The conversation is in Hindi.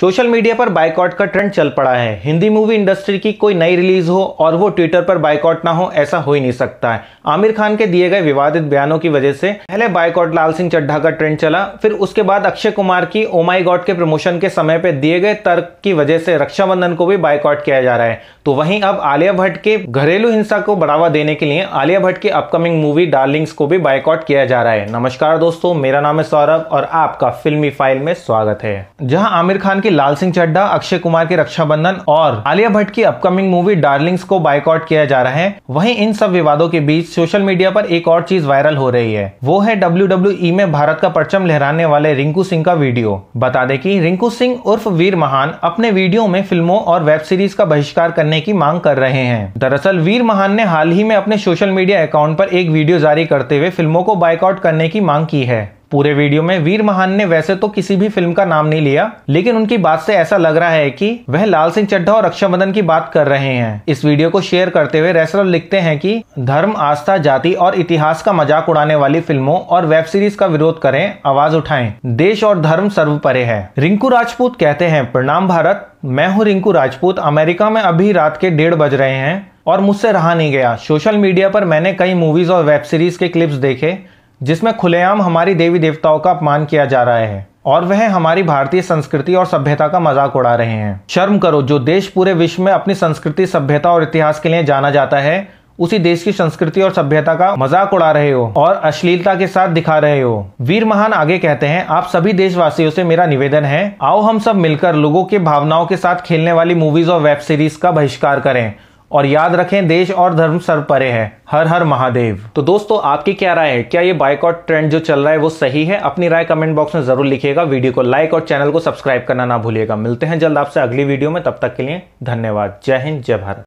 सोशल मीडिया पर बाइकआउट का ट्रेंड चल पड़ा है हिंदी मूवी इंडस्ट्री की कोई नई रिलीज हो और वो ट्विटर पर बाइकआउट ना हो ऐसा हो ही नहीं सकता है आमिर खान के दिए गए विवादित बयानों की वजह से पहले बाइकआउट लाल सिंह चड्ढा का ट्रेंड चला फिर उसके बाद अक्षय कुमार की ओमाई गॉड के प्रमोशन के समय पर दिए गए तर्क की वजह से रक्षाबंधन को भी बाइकआउट किया जा रहा है तो वहीं अब आलिया भट्ट के घरेलू हिंसा को बढ़ावा देने के लिए आलिया भट्ट की अपकमिंग मूवी डार्लिंग्स को भी बाइकआउट किया जा रहा है नमस्कार दोस्तों मेरा नाम है सौरभ और आपका फिल्मी फाइल में स्वागत है जहां आमिर खान की की लाल सिंह चड्डा अक्षय कुमार के रक्षाबंधन और आलिया भट्ट की अपकमिंग मूवी डार्लिंग्स को बायकॉट किया जा रहा है वहीं इन सब विवादों के बीच सोशल मीडिया पर एक और चीज वायरल हो रही है वो है डब्ल्यू e में भारत का परचम लहराने वाले रिंकू सिंह का वीडियो बता दे की रिंकू सिंह उर्फ वीर महान अपने वीडियो में फिल्मों और वेब सीरीज का बहिष्कार करने की मांग कर रहे हैं दरअसल वीर महान ने हाल ही में अपने सोशल मीडिया अकाउंट पर एक वीडियो जारी करते हुए फिल्मों को बाइकआउट करने की मांग की है पूरे वीडियो में वीर महान ने वैसे तो किसी भी फिल्म का नाम नहीं लिया लेकिन उनकी बात से ऐसा लग रहा है कि वह लाल सिंह चड्ढा और रक्षाबंधन की बात कर रहे हैं इस वीडियो को शेयर करते हुए रेसलर लिखते हैं कि धर्म आस्था जाति और इतिहास का मजाक उड़ाने वाली फिल्मों और वेब सीरीज का विरोध करें आवाज उठाएं देश और धर्म सर्व परे है रिंकू राजपूत कहते हैं प्रणाम भारत मैं हूँ रिंकू राजपूत अमेरिका में अभी रात के डेढ़ बज रहे हैं और मुझसे रहा नहीं गया सोशल मीडिया पर मैंने कई मूवीज और वेब सीरीज के क्लिप्स देखे जिसमें खुलेआम हमारी देवी देवताओं का अपमान किया जा रहा है और वह हमारी भारतीय संस्कृति और सभ्यता का मजाक उड़ा रहे हैं शर्म करो जो देश पूरे विश्व में अपनी संस्कृति सभ्यता और इतिहास के लिए जाना जाता है उसी देश की संस्कृति और सभ्यता का मजाक उड़ा रहे हो और अश्लीलता के साथ दिखा रहे हो वीर महान आगे कहते हैं आप सभी देशवासियों से मेरा निवेदन है आओ हम सब मिलकर लोगों के भावनाओं के साथ खेलने वाली मूवीज और वेब सीरीज का बहिष्कार करें और याद रखें देश और धर्म सर्व परे है हर हर महादेव तो दोस्तों आपकी क्या राय है क्या ये बाइकआउट ट्रेंड जो चल रहा है वो सही है अपनी राय कमेंट बॉक्स में जरूर लिखिएगा वीडियो को लाइक और चैनल को सब्सक्राइब करना ना भूलिएगा मिलते हैं जल्द आपसे अगली वीडियो में तब तक के लिए धन्यवाद जय हिंद जय भारत